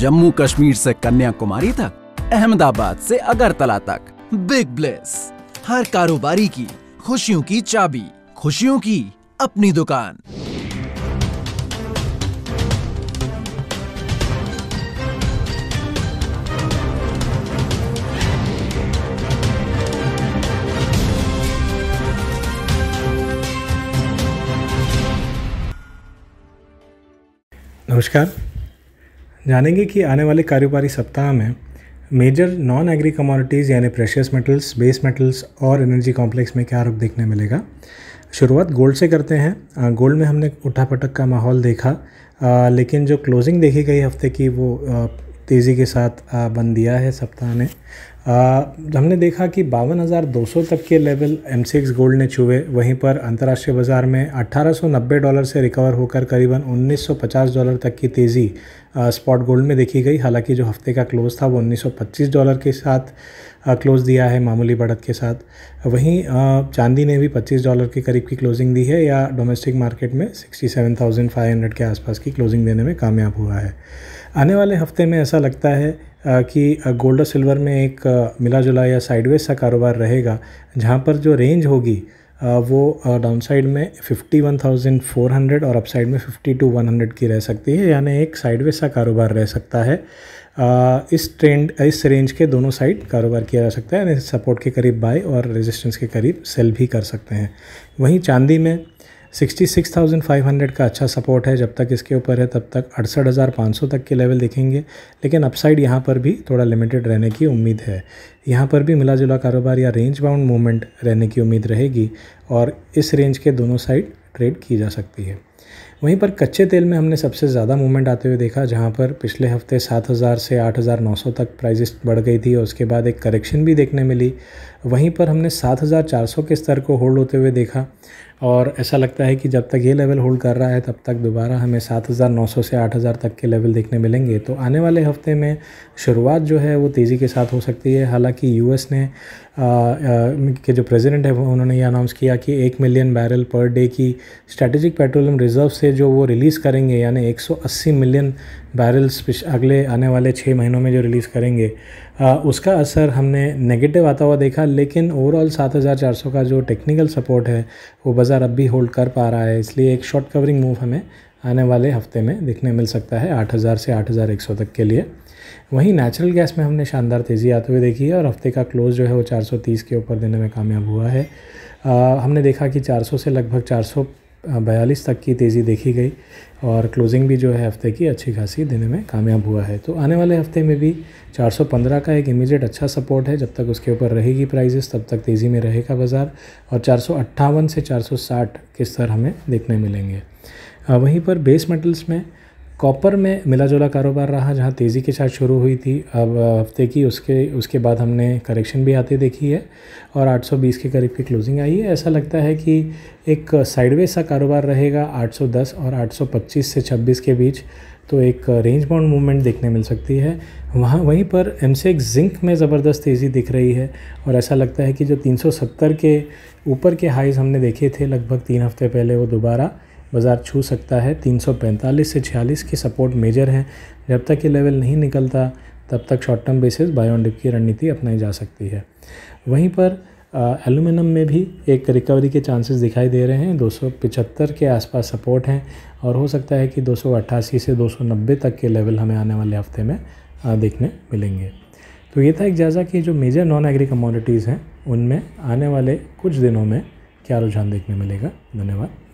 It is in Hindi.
जम्मू कश्मीर से कन्याकुमारी तक अहमदाबाद से अगरतला तक बिग ब्लेस हर कारोबारी की खुशियों की चाबी खुशियों की अपनी दुकान नमस्कार जानेंगे कि आने वाले कारोबारी सप्ताह में मेजर नॉन एग्री कमोडिटीज़ यानी प्रेशियस मेटल्स बेस मेटल्स और एनर्जी कॉम्प्लेक्स में क्या रुख देखने मिलेगा शुरुआत गोल्ड से करते हैं गोल्ड में हमने उठापटक का माहौल देखा लेकिन जो क्लोजिंग देखी गई हफ्ते की वो तेज़ी के साथ बन बंद दिया है सप्ताह ने हमने देखा कि बावन तक के लेवल एम गोल्ड ने छुए वहीं पर अंतर्राष्ट्रीय बाज़ार में 1890 डॉलर से रिकवर होकर करीबन 1950 डॉलर तक की तेज़ी स्पॉट गोल्ड में देखी गई हालांकि जो हफ्ते का क्लोज़ था वो 1925 डॉलर के साथ क्लोज़ दिया है मामूली बढ़त के साथ वहीं चांदी ने भी 25 डॉलर के करीब की क्लोजिंग दी है या डोमेस्टिक मार्केट में 67,500 के आसपास की क्लोजिंग देने में कामयाब हुआ है आने वाले हफ्ते में ऐसा लगता है कि गोल्ड और सिल्वर में एक मिला जुला या साइडवेज सा कारोबार रहेगा जहाँ पर जो रेंज होगी वो डाउन साइड में fifty one thousand four hundred और अप साइड में फिफ्टी टू वन हंड्रेड की रह सकती है यानी एक साइडवेज सा कारोबार रह सकता है इस ट्रेंड इस रेंज के दोनों साइड कारोबार किया जा सकता है यानी सपोर्ट के करीब बाय और रेजिस्टेंस के करीब सेल भी कर सकते हैं वहीं चांदी में 66,500 का अच्छा सपोर्ट है जब तक इसके ऊपर है तब तक अड़सठ हज़ार पाँच सौ तक के लेवल दिखेंगे लेकिन अपसाइड यहाँ पर भी थोड़ा लिमिटेड रहने की उम्मीद है यहाँ पर भी मिला जुला कारोबार या रेंज बाउंड मूवमेंट रहने की उम्मीद रहेगी और इस रेंज के दोनों साइड ट्रेड की जा सकती है वहीं पर कच्चे तेल में हमने सबसे ज़्यादा मूवमेंट आते हुए देखा जहां पर पिछले हफ्ते 7000 से 8900 तक प्राइजेस बढ़ गई थी और उसके बाद एक करेक्शन भी देखने मिली वहीं पर हमने 7400 के स्तर को होल्ड होते हुए देखा और ऐसा लगता है कि जब तक ये लेवल होल्ड कर रहा है तब तक दोबारा हमें 7,900 से 8,000 तक के लेवल देखने मिलेंगे तो आने वाले हफ्ते में शुरुआत जो है वो तेज़ी के साथ हो सकती है हालांकि यूएस ने आ, आ, के जो प्रेसिडेंट है उन्होंने ये अनाउंस किया कि एक मिलियन बैरल पर डे की स्ट्रेटेजिक पेट्रोलियम रिज़र्व से जो वो रिलीज़ करेंगे यानी 180 मिलियन बैरल्स अगले आने वाले छः महीनों में जो रिलीज़ करेंगे आ, उसका असर हमने नेगेटिव आता हुआ देखा लेकिन ओवरऑल 7400 का जो टेक्निकल सपोर्ट है वो बाज़ार अब भी होल्ड कर पा रहा है इसलिए एक शॉर्ट कवरिंग मूव हमें आने वाले हफ्ते में देखने मिल सकता है 8000 से 8100 तक के लिए वहीं नेचुरल गैस में हमने शानदार तेज़ी आते हुए देखी है और हफ्ते का क्लोज जो है वो 430 के ऊपर देने में कामयाब हुआ है आ, हमने देखा कि 400 से लगभग 400 हाँ, बयालीस तक की तेज़ी देखी गई और क्लोजिंग भी जो है हफ्ते की अच्छी खासी देने में कामयाब हुआ है तो आने वाले हफ्ते में भी 415 का एक इमीडिएट अच्छा सपोर्ट है जब तक उसके ऊपर रहेगी प्राइजेस तब तक तेज़ी में रहेगा बाज़ार और चार से चार के स्तर हमें देखने मिलेंगे वहीं पर बेस मेटल्स में कॉपर में मिला जुला कारोबार रहा जहां तेज़ी के साथ शुरू हुई थी अब हफ्ते की उसके उसके बाद हमने करेक्शन भी आते देखी है और 820 के करीब की क्लोजिंग आई है ऐसा लगता है कि एक साइडवे सा कारोबार रहेगा 810 और 825 से 26 के बीच तो एक रेंज बाउंड मूवमेंट देखने मिल सकती है वहाँ वहीं पर एम जिंक में ज़बरदस्त तेज़ी दिख रही है और ऐसा लगता है कि जो 370 के ऊपर के हाइज़ हमने देखे थे लगभग तीन हफ्ते पहले वो दोबारा बाज़ार छू सकता है 345 से 46 की सपोर्ट मेजर हैं जब तक ये लेवल नहीं निकलता तब तक शॉर्ट टर्म बेसिस बाय की रणनीति अपनाई जा सकती है वहीं पर एलुमिनियम में भी एक रिकवरी के चांसेस दिखाई दे रहे हैं पिचहत्तर के आसपास सपोर्ट हैं और हो सकता है कि अट्ठासी से नब्बे तक के लेवल हमें आने वाले हफ्ते में देखने मिलेंगे तो ये था एक जायज़ा कि जो मेजर नॉन एग्री कमोडिटीज़ हैं उनमें आने वाले कुछ दिनों में क्या रुझान देखने मिलेगा धन्यवाद